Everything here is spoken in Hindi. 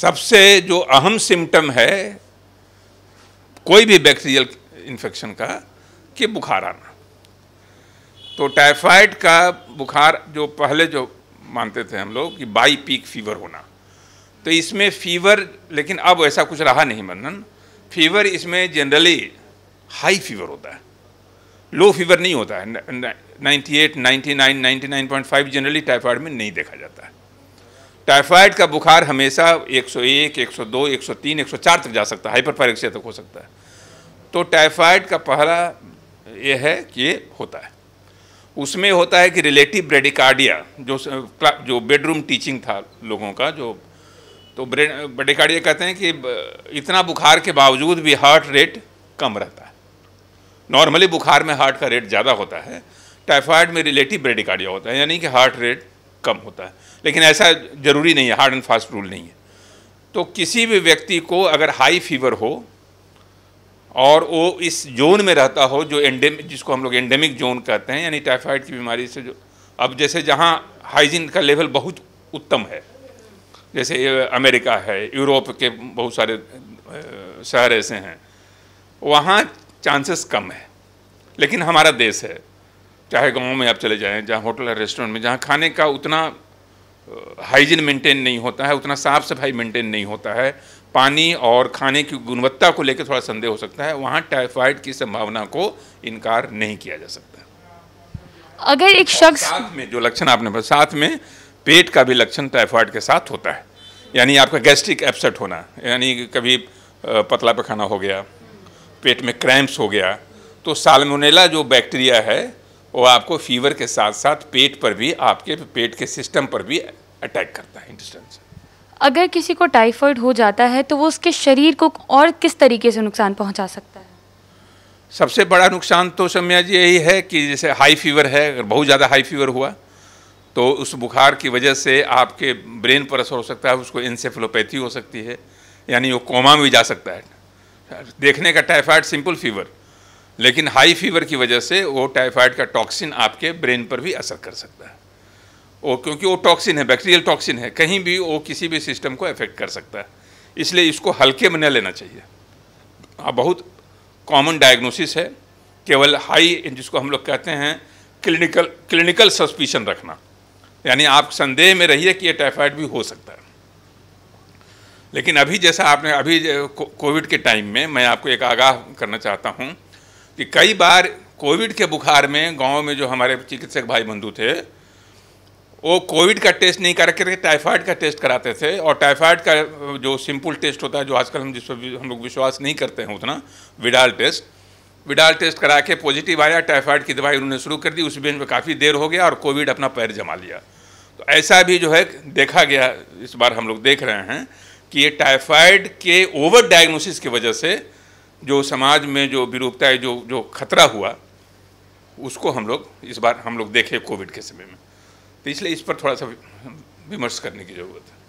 सबसे जो अहम सिम्टम है कोई भी बैक्टीरियल इन्फेक्शन का कि बुखार आना तो टाइफाइड का बुखार जो पहले जो मानते थे हम लोग कि बाई पीक फीवर होना तो इसमें फीवर लेकिन अब ऐसा कुछ रहा नहीं मनन फीवर इसमें जनरली हाई फीवर होता है लो फीवर नहीं होता है 98, 99, 99.5 जनरली टाइफाइड में नहीं देखा जाता है टाइफाइड का बुखार हमेशा 101, 102, 103, 104 तक जा सकता है हाइपर हाइपरपायरेक्सिया तक हो सकता है तो टाइफाइड का पहला ये है कि ये होता है उसमें होता है कि रिलेटिव ब्रेडिकार्डिया जो जो बेडरूम टीचिंग था लोगों का जो तो ब्रेडिकार्डिया कहते हैं कि इतना बुखार के बावजूद भी हार्ट रेट कम रहता है नॉर्मली बुखार में हार्ट का रेट ज़्यादा होता है टाइफाइड में रिलेटिव ब्रेडिकार्डिया होता है यानी कि हार्ट रेट कम होता है लेकिन ऐसा ज़रूरी नहीं है हार्ड एंड फास्ट रूल नहीं है तो किसी भी व्यक्ति को अगर हाई फीवर हो और वो इस जोन में रहता हो जो एंडेमिक जिसको हम लोग एंडेमिक जोन कहते हैं यानी टाइफाइड की बीमारी से जो अब जैसे जहाँ हाइजीन का लेवल बहुत उत्तम है जैसे अमेरिका है यूरोप के बहुत सारे शहर ऐसे हैं वहाँ चांसेस कम है लेकिन हमारा देश है चाहे गांव में आप चले जाएं जहाँ होटल या रेस्टोरेंट में जहाँ खाने का उतना हाइजीन मेंटेन नहीं होता है उतना साफ़ सफाई मेंटेन नहीं होता है पानी और खाने की गुणवत्ता को लेकर थोड़ा संदेह हो सकता है वहाँ टाइफाइड की संभावना को इनकार नहीं किया जा सकता अगर एक शख्स साथ में जो लक्षण आपने बताया साथ में पेट का भी लक्षण टाइफाइड के साथ होता है यानी आपका गैस्ट्रिक एपसेट होना यानी कभी पतला पखाना हो गया पेट में क्रैम्प्स हो गया तो सालमोनेला जो बैक्टीरिया है वो आपको फीवर के साथ साथ पेट पर भी आपके पेट के सिस्टम पर भी अटैक करता है इंटेस्टाइन से अगर किसी को टाइफाइड हो जाता है तो वो उसके शरीर को और किस तरीके से नुकसान पहुंचा सकता है सबसे बड़ा नुकसान तो समझा जी यही है कि जैसे हाई फीवर है अगर बहुत ज़्यादा हाई फीवर हुआ तो उस बुखार की वजह से आपके ब्रेन पर असर हो सकता है उसको इंसेफ्लोपैथी हो सकती है यानी वो कोमा में भी जा सकता है देखने का टाइफाइड सिंपल फीवर लेकिन हाई फीवर की वजह से वो टाइफाइड का टॉक्सिन आपके ब्रेन पर भी असर कर सकता है वो क्योंकि वो टॉक्सिन है बैक्टीरियल टॉक्सिन है कहीं भी वो किसी भी सिस्टम को अफेक्ट कर सकता है इसलिए इसको हल्के में न लेना चाहिए हाँ बहुत कॉमन डायग्नोसिस है केवल हाई जिसको हम लोग कहते हैं क्लिनिकल क्लिनिकल सस्पिशन रखना यानी आप संदेह में रहिए कि ये टाइफाइड भी हो सकता है लेकिन अभी जैसा आपने अभी कोविड के टाइम में मैं आपको एक आगाह करना चाहता हूँ कि कई बार कोविड के बुखार में गांव में जो हमारे चिकित्सक भाई बंधु थे वो कोविड का टेस्ट नहीं करा करके टाइफाइड का टेस्ट कराते थे और टाइफाइड का जो सिंपल टेस्ट होता है जो आजकल हम जिस पर हम लोग विश्वास नहीं करते हैं उतना विडाल टेस्ट विडाल टेस्ट करा के पॉजिटिव आया टाइफाइड की दवाई उन्होंने शुरू कर दी उस बेंच में काफ़ी देर हो गया और कोविड अपना पैर जमा लिया तो ऐसा भी जो है देखा गया इस बार हम लोग देख रहे हैं कि ये टाइफाइड के ओवर डायग्नोसिस की वजह से जो समाज में जो विरूपताएँ जो जो खतरा हुआ उसको हम लोग इस बार हम लोग देखे कोविड के समय में तो इसलिए इस पर थोड़ा सा विमर्श करने की ज़रूरत है